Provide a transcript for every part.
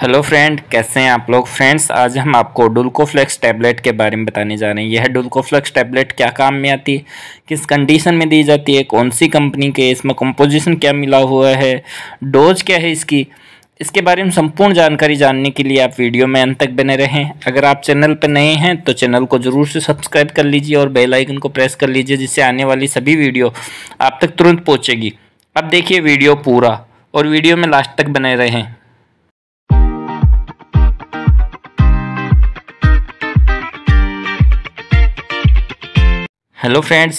hello friend कैसे हैं आप लोग फ्रेंड्स आज हम आपको डुल्कोफ्लेक्स टैबलेट के बारे में बताने जा रहे हैं यह डुल्कोफ्लेक्स टैबलेट क्या काम में आती है किस कंडीशन में दी जाती है कौन सी कंपनी के इसमें कंपोजिशन क्या मिला हुआ है डोज क्या है इसकी इसके बारे में संपूर्ण जानकारी जानने के लिए आप वीडियो में अंत तक बने रहें अगर आप चैनल पर नए हैं तो चैनल को ज़रूर से सब्सक्राइब कर लीजिए और बेल आइकन को प्रेस कर लीजिए जिससे आने वाली सभी वीडियो आप तक तुरंत पहुँचेगी अब देखिए वीडियो पूरा और वीडियो में लास्ट तक बने रहें हेलो फ्रेंड्स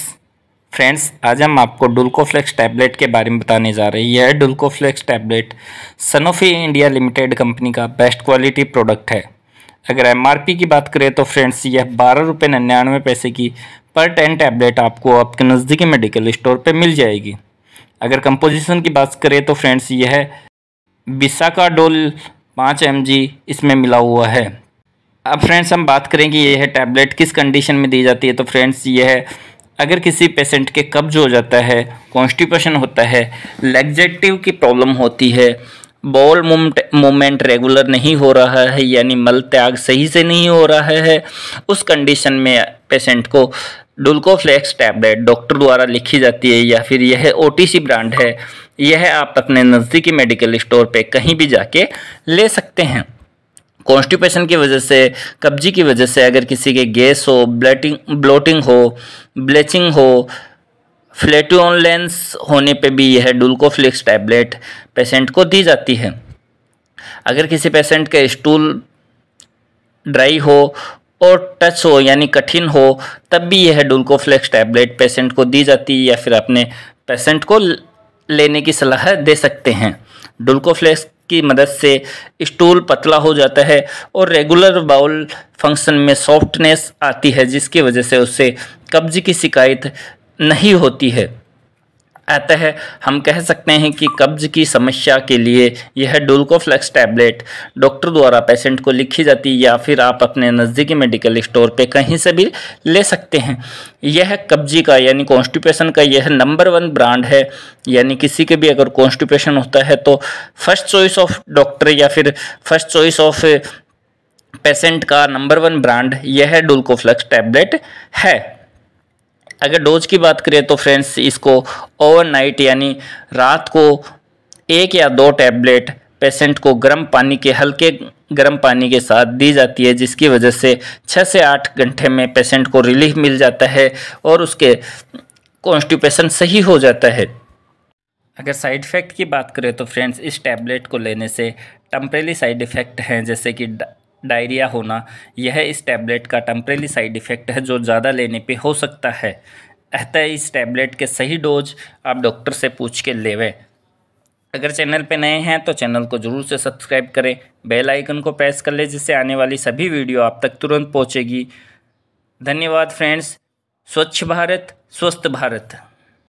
फ्रेंड्स आज हम आपको डुल्कोफ्लेक्स टैबलेट के बारे में बताने जा रहे हैं यह Dulcoflex tablet Sanofi India limited company का बेस्ट क्वालिटी प्रोडक्ट है अगर एमआरपी की बात करें तो फ्रेंड्स यह बारह रुपये निन्यानवे पैसे की पर टेन टैबलेट आपको आपके नज़दीकी मेडिकल स्टोर पर मिल जाएगी अगर कंपोजिशन की बात करें तो फ्रेंड्स यह का डोल पाँच एम इसमें मिला हुआ है अब फ्रेंड्स हम बात करेंगे ये है टैबलेट किस कंडीशन में दी जाती है तो फ्रेंड्स ये है अगर किसी पेशेंट के कब्ज हो जाता है कॉन्स्टिपेशन होता है लेग्जेटिव की प्रॉब्लम होती है बॉल मूवमेंट रेगुलर नहीं हो रहा है यानी मल त्याग सही से नहीं हो रहा है उस कंडीशन में पेशेंट को डुल्कोफ्लेक्स टैबलेट डॉक्टर द्वारा लिखी जाती है या फिर यह ओ ब्रांड है यह आप अपने नज़दीकी मेडिकल स्टोर पे कहीं भी जाके ले सकते हैं कॉन्स्टिपेशन की वजह से कब्जी की वजह से अगर किसी के गैस हो ब्लटिंग ब्लोटिंग हो ब्लीचिंग हो लेंस होने पे भी यह डुलकोफ्लिक्स टैबलेट पेशेंट को दी जाती है अगर किसी पेशेंट का स्टूल ड्राई हो और टच हो यानी कठिन हो तब भी यह डुलकोफ्लेक्स टैबलेट पेशेंट को दी जाती है या फिर अपने पेशेंट को लेने की सलाह दे सकते हैं डुल्कोफ्लेक्स की मदद से स्टूल पतला हो जाता है और रेगुलर बाउल फंक्शन में सॉफ्टनेस आती है जिसकी वजह से उससे कब्ज की शिकायत नहीं होती है अतः हम कह सकते हैं कि कब्ज की समस्या के लिए यह डोल्कोफ्लेक्स टैबलेट डॉक्टर द्वारा पेशेंट को लिखी जाती है या फिर आप अपने नज़दीकी मेडिकल स्टोर पे कहीं से भी ले सकते हैं यह कब्जी का यानी कॉन्स्टिपेशन का यह नंबर वन ब्रांड है यानी किसी के भी अगर कॉन्स्टिपेशन होता है तो फर्स्ट चॉइस ऑफ डॉक्टर या फिर फर्स्ट चॉइस ऑफ पेशेंट का नंबर वन ब्रांड यह डोल्कोफ्लेक्स टैबलेट है अगर डोज की बात करें तो फ्रेंड्स इसको ओवरनाइट यानी रात को एक या दो टैबलेट पेशेंट को गर्म पानी के हल्के गर्म पानी के साथ दी जाती है जिसकी वजह से छः से आठ घंटे में पेशेंट को रिलीफ मिल जाता है और उसके कॉन्स्टिपेशन सही हो जाता है अगर साइड इफ़ेक्ट की बात करें तो फ्रेंड्स इस टैबलेट को लेने से टम्परेली साइड इफ़ेक्ट हैं जैसे कि डायरिया होना यह इस टैबलेट का टेम्परेली साइड इफ़ेक्ट है जो ज़्यादा लेने पे हो सकता है अतः इस टैबलेट के सही डोज आप डॉक्टर से पूछ के लेवें अगर चैनल पे नए हैं तो चैनल को ज़रूर से सब्सक्राइब करें बेल आइकन को प्रेस कर लें जिससे आने वाली सभी वीडियो आप तक तुरंत पहुँचेगी धन्यवाद फ्रेंड्स स्वच्छ भारत स्वस्थ भारत